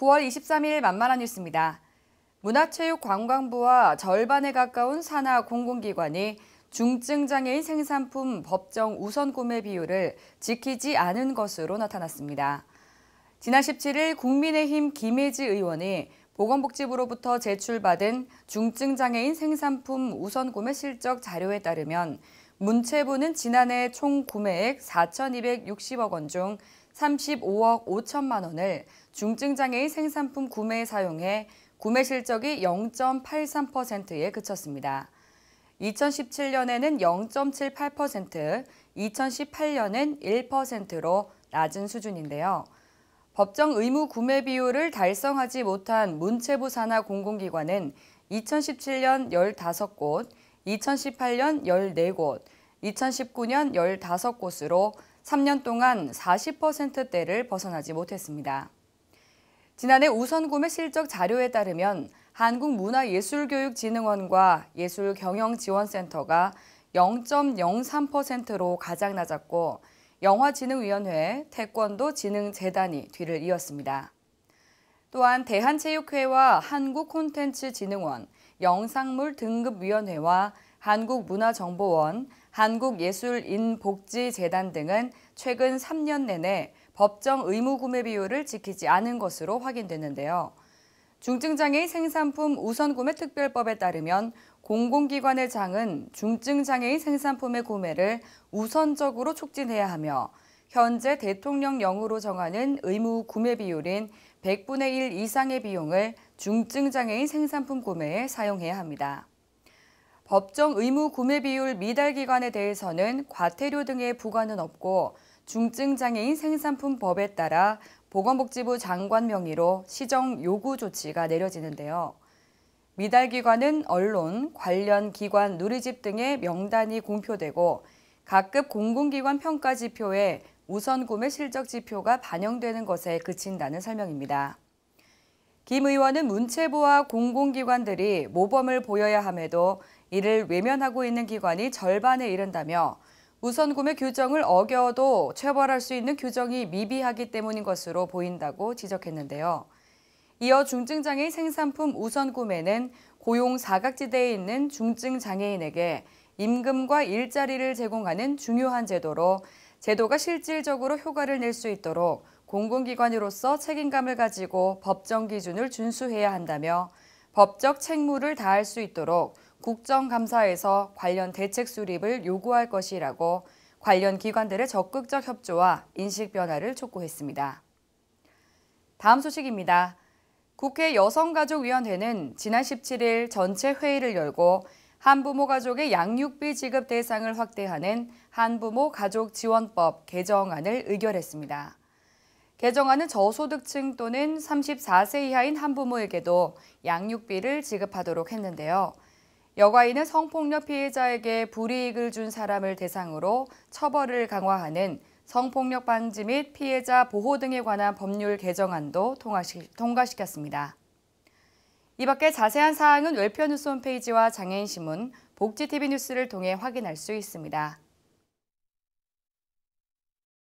9월 23일 만만한 뉴스입니다. 문화체육관광부와 절반에 가까운 산하 공공기관이 중증장애인 생산품 법정 우선 구매 비율을 지키지 않은 것으로 나타났습니다. 지난 17일 국민의힘 김혜지 의원이 보건복지부로부터 제출받은 중증장애인 생산품 우선 구매 실적 자료에 따르면 문체부는 지난해 총 구매액 4,260억 원중 35억 5천만 원을 중증장애인 생산품 구매에 사용해 구매 실적이 0.83%에 그쳤습니다. 2017년에는 0.78%, 2018년은 1%로 낮은 수준인데요. 법정 의무 구매 비율을 달성하지 못한 문체부 산하 공공기관은 2017년 15곳, 2018년 14곳, 2019년 15곳으로 3년 동안 40%대를 벗어나지 못했습니다. 지난해 우선구매 실적 자료에 따르면 한국문화예술교육진흥원과 예술경영지원센터가 0.03%로 가장 낮았고 영화진흥위원회, 태권도진흥재단이 뒤를 이었습니다. 또한 대한체육회와 한국콘텐츠진흥원, 영상물등급위원회와 한국문화정보원, 한국예술인복지재단 등은 최근 3년 내내 법정 의무 구매 비율을 지키지 않은 것으로 확인됐는데요. 중증장애인 생산품 우선구매 특별법에 따르면 공공기관의 장은 중증장애인 생산품의 구매를 우선적으로 촉진해야 하며 현재 대통령령으로 정하는 의무 구매 비율인 100분의 1 이상의 비용을 중증장애인 생산품 구매에 사용해야 합니다. 법정 의무 구매 비율 미달 기관에 대해서는 과태료 등의 부과는 없고 중증장애인 생산품법에 따라 보건복지부 장관 명의로 시정 요구 조치가 내려지는데요. 미달 기관은 언론, 관련 기관, 누리집 등의 명단이 공표되고 각급 공공기관 평가 지표에 우선 구매 실적 지표가 반영되는 것에 그친다는 설명입니다. 김 의원은 문체부와 공공기관들이 모범을 보여야 함에도 이를 외면하고 있는 기관이 절반에 이른다며 우선 구매 규정을 어겨도 처벌할 수 있는 규정이 미비하기 때문인 것으로 보인다고 지적했는데요. 이어 중증장애인 생산품 우선 구매는 고용 사각지대에 있는 중증장애인에게 임금과 일자리를 제공하는 중요한 제도로 제도가 실질적으로 효과를 낼 수 있도록 공공기관으로서 책임감을 가지고 법정 기준을 준수해야 한다며 법적 책무를 다할 수 있도록 국정감사에서 관련 대책 수립을 요구할 것이라고 관련 기관들의 적극적 협조와 인식 변화를 촉구했습니다. 다음 소식입니다. 국회 여성가족위원회는 지난 17일 전체 회의를 열고 한부모 가족의 양육비 지급 대상을 확대하는 한부모 가족 지원법 개정안을 의결했습니다. 개정안은 저소득층 또는 34세 이하인 한부모에게도 양육비를 지급하도록 했는데요. 여과인은 성폭력 피해자에게 불이익을 준 사람을 대상으로 처벌을 강화하는 성폭력 방지 및 피해자 보호 등에 관한 법률 개정안도 통과시켰습니다. 이 밖에 자세한 사항은 웰표 뉴스 홈페이지와 장애인신문, 복지TV 뉴스를 통해 확인할 수 있습니다.